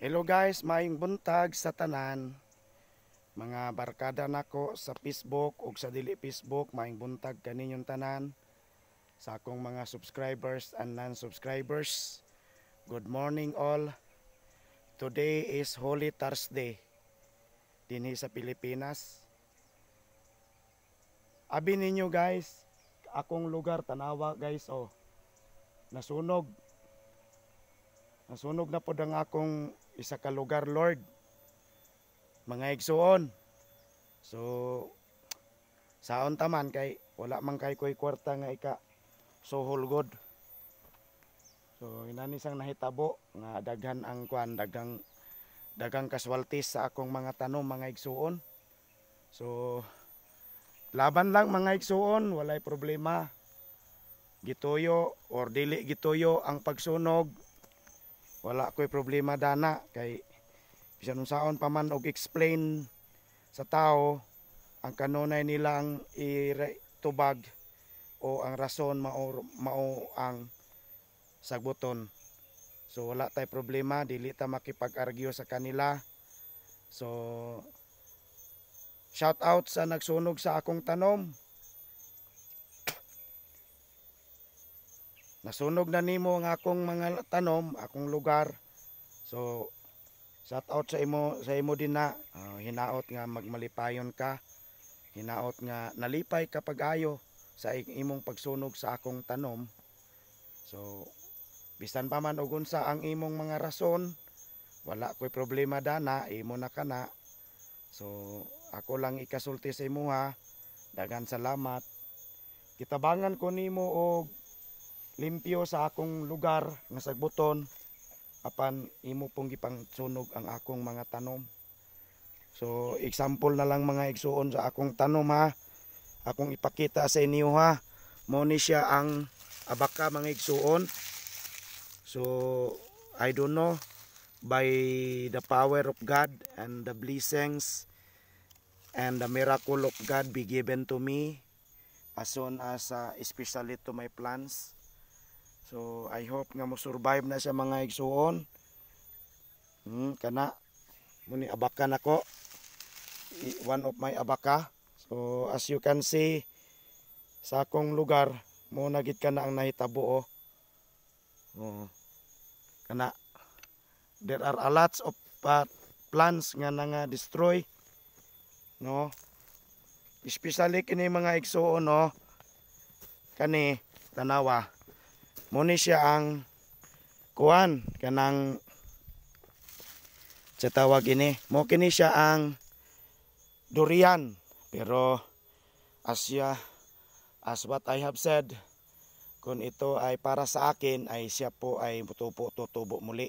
Hello guys, maayong buntag sa tanan. Mga barkada nako sa Facebook ug sa dili Facebook, maayong buntag kaninyong tanan. Sa akong mga subscribers and non-subscribers, good morning all. Today is Holy Thursday dinhi sa Pilipinas. Abi ninyo guys, akong lugar tanawa guys oh. Nasunog. Nasunog na pod ang akong isa ka lugar Lord mga igsuon so saon taman kay wala man kay koy kwarta nga ika so hulgod so inani sang nahitabo nga daghan ang kwan dagang dagang kaswaltis sa akong mga tanom mga igsuon so laban lang mga igsuon walay problema gituyo or dili gituyo ang pagsunog wala ko'y problema dana kay bisan unsaon pa man og explain sa tao ang kanunay nilang i-tubag o ang rason mao, mao ang sagbuton so wala tay problema dili ta makipag-argue sa kanila so shout out sa nagsunog sa akong tanom nasunog na nimo ang akong mga tanom akong lugar so shout out sa imo sa imo din na uh, hinaot nga magmalipayon ka hinaot nga nalipay ka pag-ayo sa imong pagsunog sa akong tanom so bisan pa man og unsa ang imong mga rason wala ko'y problema dana imo na kana so ako lang ikasulti sa imo ha dagan salamat kitabangan ko nimo og limpyo sa akong lugar nga sagbuton apan imo pong gipangsunog ang akong mga tanom. So example na lang mga igsuon sa akong tanom ha. Akong ipakita sa inyo ha. Mo ni siya ang abaka mga igsuon. So I don't know by the power of God and the blessings and the miracle of God be given to me as soon as uh, especially to my plants. So I hope nga mo survive na sa mga igsuon. Hmm, kana muni abaka nako. One of my abaka. So as you can see sa akong lugar mo nagit ka na ang nahitabo oh. oh. Kana there are a lots of uh, plants nga nga destroy no especially kini mga igsuon no kani tanawa muni siya ang kuan kanang sa tawag ini mo kini siya ang durian pero asya as what I have said kung ito ay para sa akin ay siya po ay mutupo tutubo muli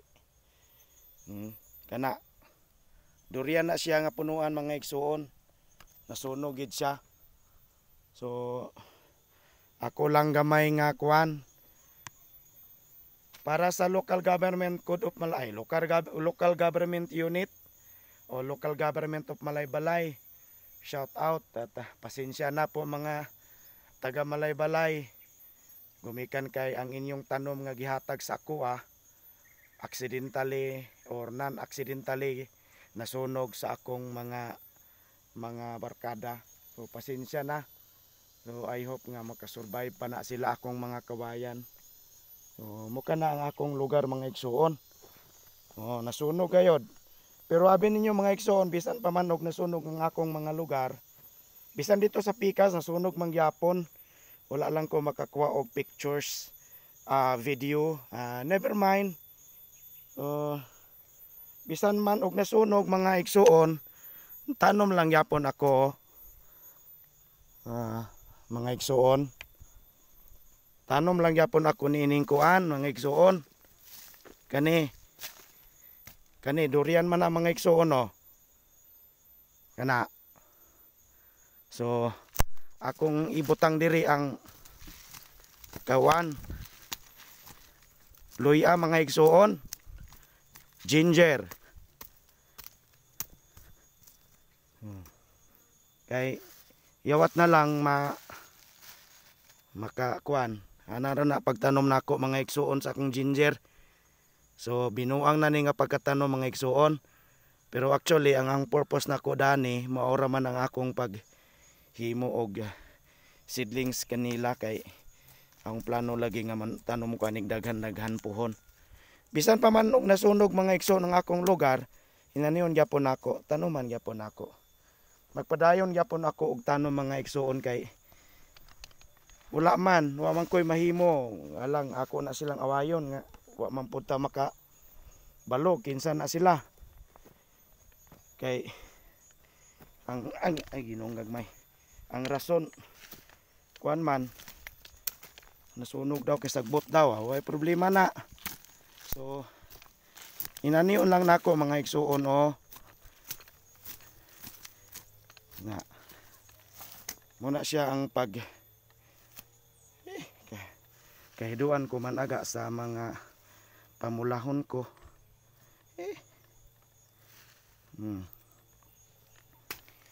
hmm. kana durian na siya nga punuan mga igsuon nasunog gid siya so ako lang gamay nga kuan para sa local government code of Malay, local, local government unit o local government of Malaybalay. Shout out at ah, pasensya na po mga taga Malaybalay. Gumikan kay ang inyong tanom nga gihatag sa ako ah, accidentally or non-accidentally nasunog sa akong mga mga barkada. So pasensya na. So I hope nga makasurvive pa na sila akong mga kawayan. So, oh, muka na ang akong lugar mga igsuon. Oh, nasunog gayod. Pero abi ninyo mga igsuon, bisan pa manog nasunog ang akong mga lugar, bisan dito sa Pikas nasunog mangyapon, wala lang ko makakuha og pictures, uh, video, uh, never mind. Uh, bisan man og nasunog mga igsuon, tanom lang yapon ako. Uh, mga igsuon Tanom lang yapon ako ni ining kuan mga igsuon. Kani kani durian man ang mga igsuon no. Oh. Kana. So akong ibutang diri ang kawan. Luya mga igsuon. Ginger. Hmm. Kay yawat na lang ma makakuan Anara na pagtanom nako mga igsuon sa akong ginger. So binuang na ni nga pagkatanom mga igsuon. Pero actually ang ang purpose nako na dani maora man ang akong pag himo og seedlings kanila kay ang plano lagi nga man tanom ko anig daghan daghan puhon. Bisan pa man og nasunog mga igsuon ang akong lugar, inaniyon gyapon nako, tanuman gyapon nako. Magpadayon gyapon ako og tanom mga igsuon kay wala man wa man koy mahimo alang ako na silang awayon nga wa man pud maka balo kinsa na sila kay ang ang ay ginunggag may ang rason kuan man nasunog daw kay sagbot daw way problema na so inaniun lang nako mga igsuon o oh. na muna siya ang pag kahiduan ko man aga sa mga pamulahon ko eh hmm.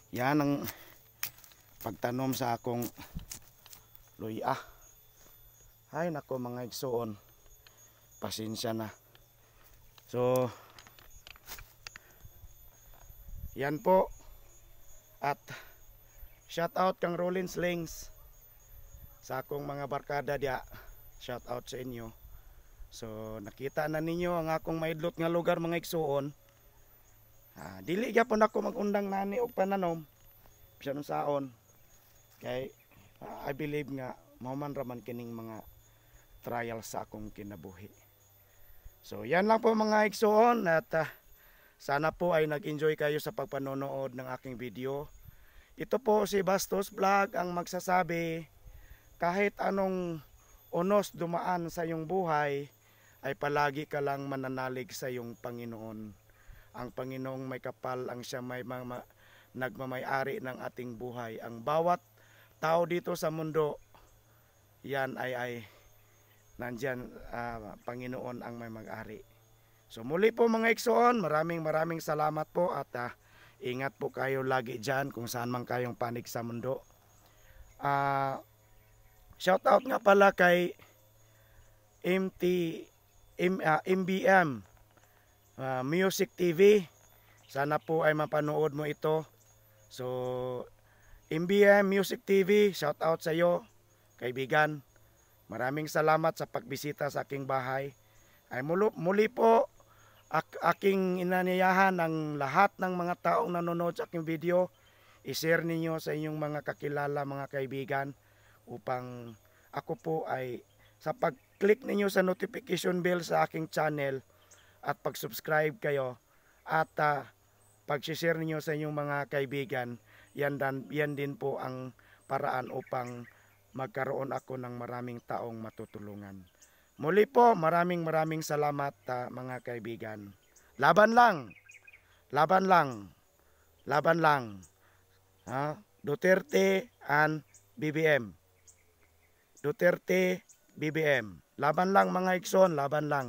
yan ang pagtanom sa akong luya ay nako mga igsoon pasensya na so yan po at shout out kang Rollins Lings sa akong mga barkada dia shout out sa inyo so nakita na ninyo ang akong maidlot nga lugar mga iksuon ah, dili gyapon ako magundang nani og pananom bisan saon kay ah, I believe nga mauman raman kining mga trial sa akong kinabuhi so yan lang po mga iksuon at ah, sana po ay nag-enjoy kayo sa pagpanonood ng aking video ito po si Bastos Vlog ang magsasabi kahit anong unos dumaan sa iyong buhay ay palagi ka lang mananalig sa iyong Panginoon. Ang Panginoong may kapal ang siya may mga nagmamayari ng ating buhay. Ang bawat tao dito sa mundo, yan ay ay nandyan uh, Panginoon ang may mag-ari. So muli po mga Iksoon, maraming maraming salamat po at uh, ingat po kayo lagi dyan kung saan man kayong panig sa mundo. Uh, Shout out nga pala kay MT M, uh, ah, MBM uh, ah, Music TV. Sana po ay mapanood mo ito. So MBM Music TV, shout out sa iyo kaibigan. Maraming salamat sa pagbisita sa aking bahay. Ay muli, muli po ak aking inanyayahan ang lahat ng mga taong nanonood sa aking video. I-share ninyo sa inyong mga kakilala, mga kaibigan upang ako po ay sa pag-click ninyo sa notification bell sa aking channel at pag-subscribe kayo at uh, pag-share ninyo sa inyong mga kaibigan, yan, dan, yan din po ang paraan upang magkaroon ako ng maraming taong matutulungan. Muli po, maraming maraming salamat uh, mga kaibigan. Laban lang! Laban lang! Laban lang! Ha? Duterte and BBM. Duterte BBM. Laban lang mga Ikson, laban lang.